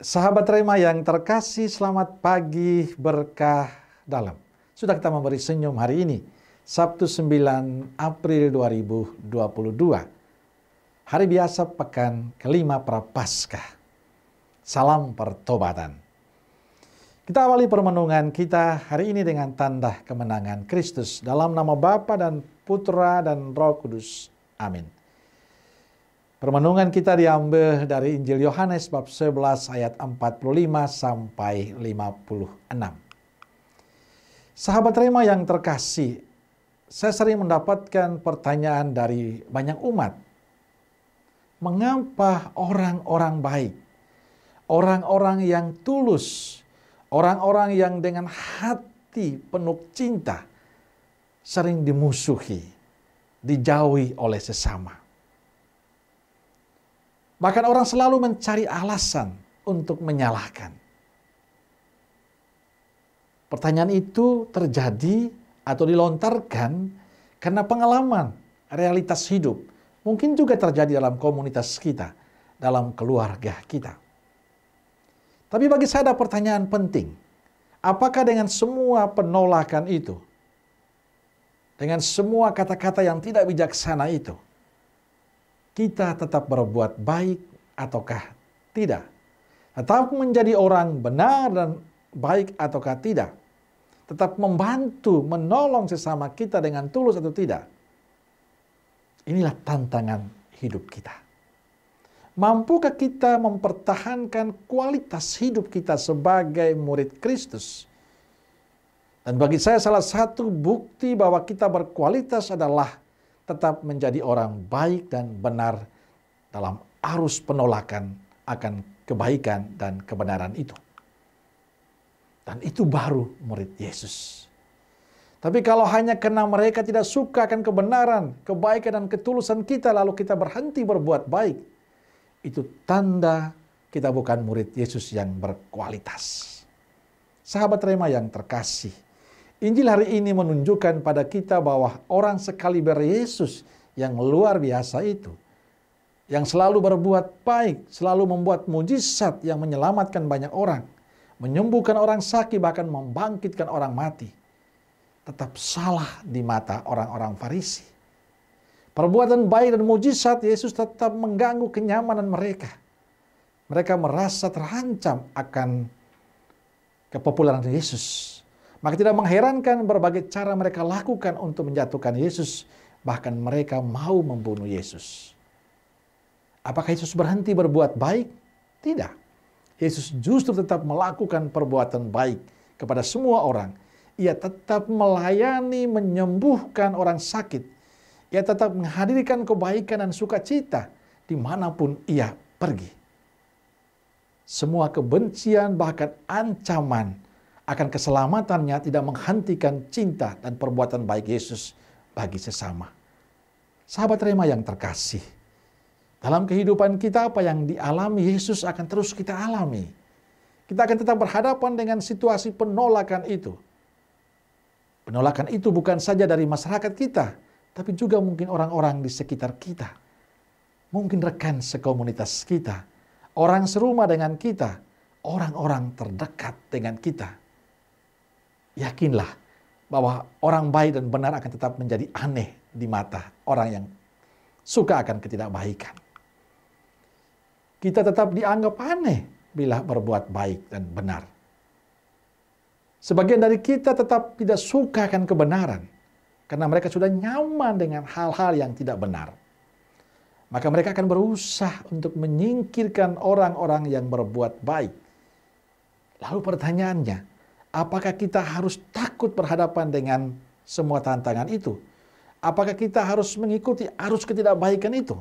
Sahabat Rema yang terkasih, selamat pagi berkah dalam. Sudah kita memberi senyum hari ini, Sabtu 9 April 2022. Hari biasa pekan kelima Prapaskah. Salam pertobatan. Kita awali permenungan kita hari ini dengan tanda kemenangan Kristus dalam nama Bapa dan Putra dan Roh Kudus. Amin. Permenungan kita diambil dari Injil Yohanes bab 11 ayat 45 sampai 56. Sahabat terima yang terkasih, saya sering mendapatkan pertanyaan dari banyak umat. Mengapa orang-orang baik, orang-orang yang tulus, orang-orang yang dengan hati penuh cinta sering dimusuhi, dijauhi oleh sesama? Bahkan orang selalu mencari alasan untuk menyalahkan. Pertanyaan itu terjadi atau dilontarkan karena pengalaman realitas hidup. Mungkin juga terjadi dalam komunitas kita, dalam keluarga kita. Tapi bagi saya ada pertanyaan penting. Apakah dengan semua penolakan itu, dengan semua kata-kata yang tidak bijaksana itu, kita tetap berbuat baik ataukah tidak. Tetap menjadi orang benar dan baik ataukah tidak. Tetap membantu, menolong sesama kita dengan tulus atau tidak. Inilah tantangan hidup kita. Mampukah kita mempertahankan kualitas hidup kita sebagai murid Kristus? Dan bagi saya salah satu bukti bahwa kita berkualitas adalah tetap menjadi orang baik dan benar dalam arus penolakan akan kebaikan dan kebenaran itu. Dan itu baru murid Yesus. Tapi kalau hanya karena mereka tidak suka akan kebenaran, kebaikan dan ketulusan kita lalu kita berhenti berbuat baik, itu tanda kita bukan murid Yesus yang berkualitas. Sahabat Rema yang terkasih, Injil hari ini menunjukkan pada kita bahwa orang sekaliber Yesus yang luar biasa itu, yang selalu berbuat baik, selalu membuat mujizat yang menyelamatkan banyak orang, menyembuhkan orang sakit, bahkan membangkitkan orang mati, tetap salah di mata orang-orang Farisi. Perbuatan baik dan mujizat Yesus tetap mengganggu kenyamanan mereka. Mereka merasa terancam akan kepopuleran Yesus. Maka tidak mengherankan berbagai cara mereka lakukan untuk menjatuhkan Yesus. Bahkan mereka mau membunuh Yesus. Apakah Yesus berhenti berbuat baik? Tidak. Yesus justru tetap melakukan perbuatan baik kepada semua orang. Ia tetap melayani, menyembuhkan orang sakit. Ia tetap menghadirkan kebaikan dan sukacita dimanapun ia pergi. Semua kebencian bahkan ancaman akan keselamatannya tidak menghentikan cinta dan perbuatan baik Yesus bagi sesama. Sahabat Rema yang terkasih, dalam kehidupan kita apa yang dialami Yesus akan terus kita alami. Kita akan tetap berhadapan dengan situasi penolakan itu. Penolakan itu bukan saja dari masyarakat kita, tapi juga mungkin orang-orang di sekitar kita. Mungkin rekan sekomunitas kita, orang serumah dengan kita, orang-orang terdekat dengan kita yakinlah bahwa orang baik dan benar akan tetap menjadi aneh di mata orang yang suka akan ketidakbaikan. Kita tetap dianggap aneh bila berbuat baik dan benar. Sebagian dari kita tetap tidak suka akan kebenaran karena mereka sudah nyaman dengan hal-hal yang tidak benar. Maka mereka akan berusaha untuk menyingkirkan orang-orang yang berbuat baik. Lalu pertanyaannya, Apakah kita harus takut berhadapan dengan semua tantangan itu? Apakah kita harus mengikuti arus ketidakbaikan itu?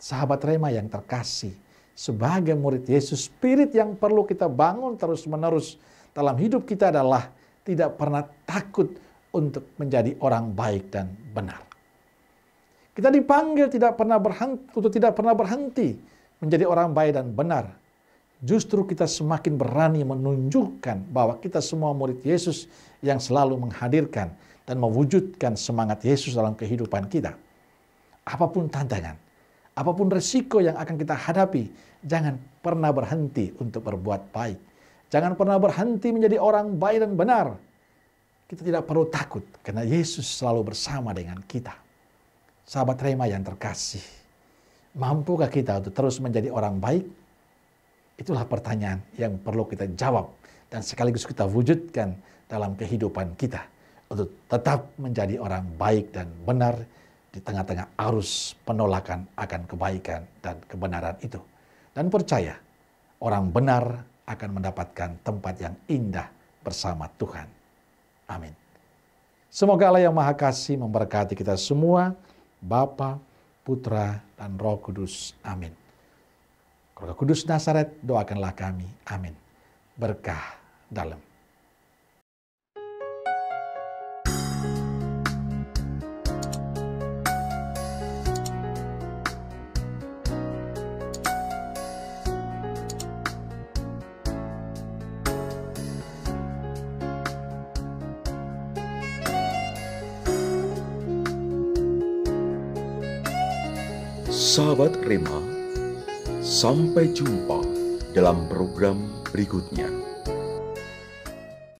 Sahabat Rema yang terkasih, sebagai murid Yesus, spirit yang perlu kita bangun terus-menerus dalam hidup kita adalah tidak pernah takut untuk menjadi orang baik dan benar. Kita dipanggil tidak pernah berhenti, untuk tidak pernah berhenti menjadi orang baik dan benar justru kita semakin berani menunjukkan bahwa kita semua murid Yesus yang selalu menghadirkan dan mewujudkan semangat Yesus dalam kehidupan kita. Apapun tantangan, apapun resiko yang akan kita hadapi, jangan pernah berhenti untuk berbuat baik. Jangan pernah berhenti menjadi orang baik dan benar. Kita tidak perlu takut karena Yesus selalu bersama dengan kita. Sahabat Rema yang terkasih, mampukah kita untuk terus menjadi orang baik Itulah pertanyaan yang perlu kita jawab dan sekaligus kita wujudkan dalam kehidupan kita untuk tetap menjadi orang baik dan benar di tengah-tengah arus penolakan akan kebaikan dan kebenaran itu. Dan percaya, orang benar akan mendapatkan tempat yang indah bersama Tuhan. Amin. Semoga Allah yang Maha Kasih memberkati kita semua, Bapa, Putra, dan Roh Kudus. Amin. Keluarga Kudus Nazaret, doakanlah kami. Amin. Berkah dalam. Sahabat Rima. Sampai jumpa dalam program berikutnya.